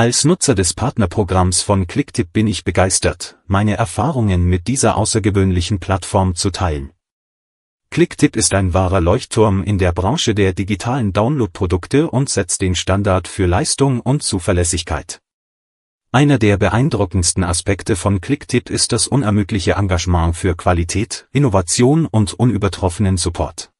Als Nutzer des Partnerprogramms von Clicktip bin ich begeistert, meine Erfahrungen mit dieser außergewöhnlichen Plattform zu teilen. Clicktip ist ein wahrer Leuchtturm in der Branche der digitalen Downloadprodukte und setzt den Standard für Leistung und Zuverlässigkeit. Einer der beeindruckendsten Aspekte von Clicktip ist das unermüdliche Engagement für Qualität, Innovation und unübertroffenen Support.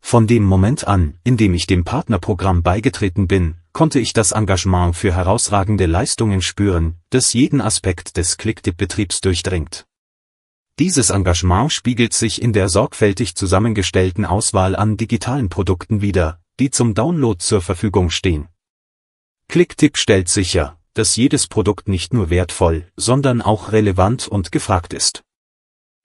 Von dem Moment an, in dem ich dem Partnerprogramm beigetreten bin, konnte ich das Engagement für herausragende Leistungen spüren, das jeden Aspekt des Clicktip-Betriebs durchdringt. Dieses Engagement spiegelt sich in der sorgfältig zusammengestellten Auswahl an digitalen Produkten wider, die zum Download zur Verfügung stehen. Clicktip stellt sicher, dass jedes Produkt nicht nur wertvoll, sondern auch relevant und gefragt ist.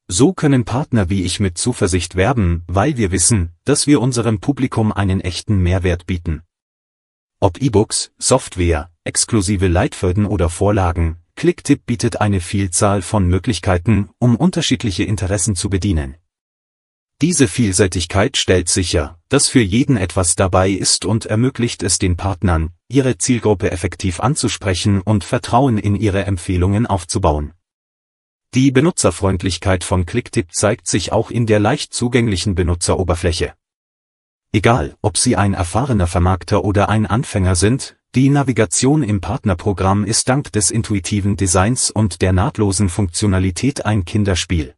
So können Partner wie ich mit Zuversicht werben, weil wir wissen, dass wir unserem Publikum einen echten Mehrwert bieten. Ob E-Books, Software, exklusive Leitfäden oder Vorlagen, Clicktip bietet eine Vielzahl von Möglichkeiten, um unterschiedliche Interessen zu bedienen. Diese Vielseitigkeit stellt sicher, dass für jeden etwas dabei ist und ermöglicht es den Partnern, ihre Zielgruppe effektiv anzusprechen und Vertrauen in ihre Empfehlungen aufzubauen. Die Benutzerfreundlichkeit von Clicktip zeigt sich auch in der leicht zugänglichen Benutzeroberfläche Egal, ob Sie ein erfahrener Vermarkter oder ein Anfänger sind, die Navigation im Partnerprogramm ist dank des intuitiven Designs und der nahtlosen Funktionalität ein Kinderspiel.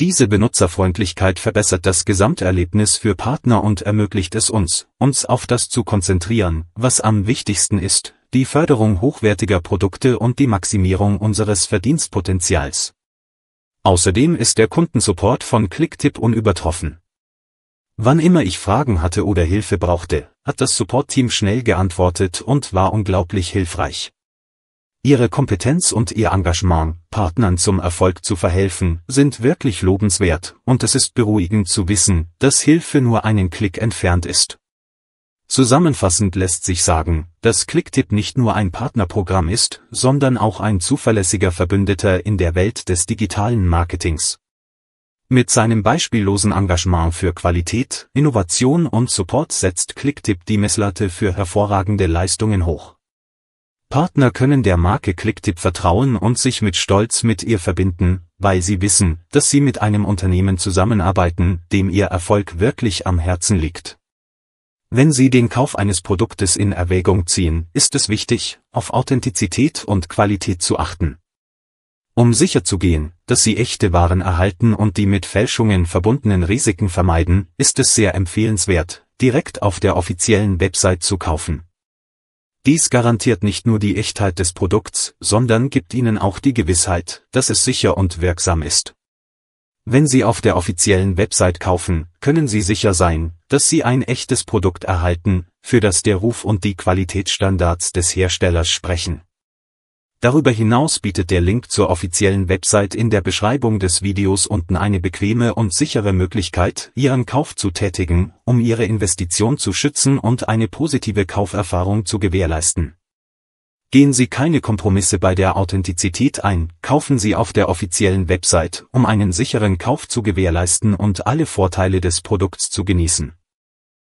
Diese Benutzerfreundlichkeit verbessert das Gesamterlebnis für Partner und ermöglicht es uns, uns auf das zu konzentrieren, was am wichtigsten ist, die Förderung hochwertiger Produkte und die Maximierung unseres Verdienstpotenzials. Außerdem ist der Kundensupport von Clicktip unübertroffen. Wann immer ich Fragen hatte oder Hilfe brauchte, hat das Support-Team schnell geantwortet und war unglaublich hilfreich. Ihre Kompetenz und ihr Engagement, Partnern zum Erfolg zu verhelfen, sind wirklich lobenswert, und es ist beruhigend zu wissen, dass Hilfe nur einen Klick entfernt ist. Zusammenfassend lässt sich sagen, dass Clicktip nicht nur ein Partnerprogramm ist, sondern auch ein zuverlässiger Verbündeter in der Welt des digitalen Marketings. Mit seinem beispiellosen Engagement für Qualität, Innovation und Support setzt Clicktip die Messlatte für hervorragende Leistungen hoch. Partner können der Marke Clicktip vertrauen und sich mit Stolz mit ihr verbinden, weil sie wissen, dass sie mit einem Unternehmen zusammenarbeiten, dem ihr Erfolg wirklich am Herzen liegt. Wenn Sie den Kauf eines Produktes in Erwägung ziehen, ist es wichtig, auf Authentizität und Qualität zu achten. Um sicherzugehen, dass Sie echte Waren erhalten und die mit Fälschungen verbundenen Risiken vermeiden, ist es sehr empfehlenswert, direkt auf der offiziellen Website zu kaufen. Dies garantiert nicht nur die Echtheit des Produkts, sondern gibt Ihnen auch die Gewissheit, dass es sicher und wirksam ist. Wenn Sie auf der offiziellen Website kaufen, können Sie sicher sein, dass Sie ein echtes Produkt erhalten, für das der Ruf und die Qualitätsstandards des Herstellers sprechen. Darüber hinaus bietet der Link zur offiziellen Website in der Beschreibung des Videos unten eine bequeme und sichere Möglichkeit, Ihren Kauf zu tätigen, um Ihre Investition zu schützen und eine positive Kauferfahrung zu gewährleisten. Gehen Sie keine Kompromisse bei der Authentizität ein, kaufen Sie auf der offiziellen Website, um einen sicheren Kauf zu gewährleisten und alle Vorteile des Produkts zu genießen